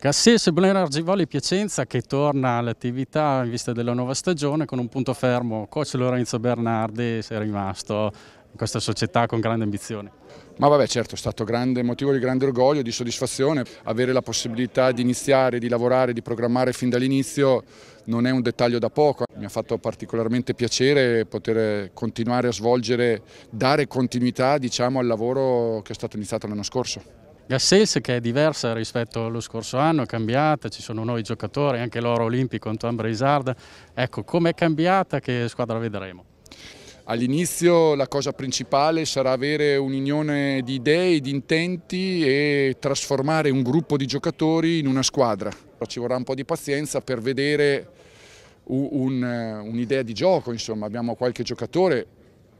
Cassese Brera Argivoli Piacenza che torna all'attività in vista della nuova stagione con un punto fermo. Coach Lorenzo Bernardi si è rimasto in questa società con grande ambizione. Ma vabbè certo è stato grande, motivo di grande orgoglio, di soddisfazione, avere la possibilità di iniziare, di lavorare, di programmare fin dall'inizio non è un dettaglio da poco, mi ha fatto particolarmente piacere poter continuare a svolgere, dare continuità diciamo, al lavoro che è stato iniziato l'anno scorso. Gassens che è diversa rispetto allo scorso anno, è cambiata, ci sono nuovi giocatori, anche l'oro olimpico Antoine Breisard. Ecco, com'è cambiata, che squadra vedremo? All'inizio la cosa principale sarà avere un'unione di idee, di intenti e trasformare un gruppo di giocatori in una squadra. Ci vorrà un po' di pazienza per vedere un'idea un di gioco, insomma. abbiamo qualche giocatore,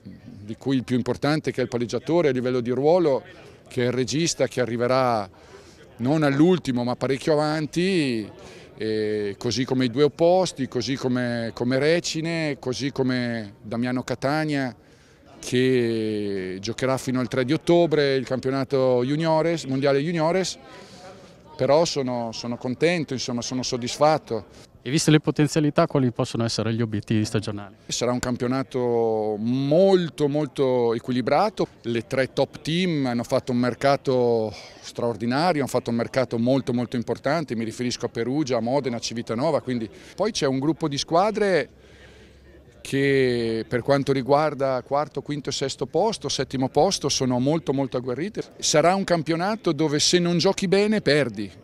di cui il più importante che è il palleggiatore a livello di ruolo, che è il regista che arriverà non all'ultimo ma parecchio avanti, così come i due opposti, così come, come Recine, così come Damiano Catania che giocherà fino al 3 di ottobre il campionato juniores, mondiale juniores però sono, sono contento, insomma, sono soddisfatto. E viste le potenzialità, quali possono essere gli obiettivi stagionali? Sarà un campionato molto molto equilibrato, le tre top team hanno fatto un mercato straordinario, hanno fatto un mercato molto molto importante, mi riferisco a Perugia, a Modena, a Civitanova, quindi poi c'è un gruppo di squadre che per quanto riguarda quarto, quinto e sesto posto, settimo posto sono molto molto agguerrite. Sarà un campionato dove se non giochi bene perdi,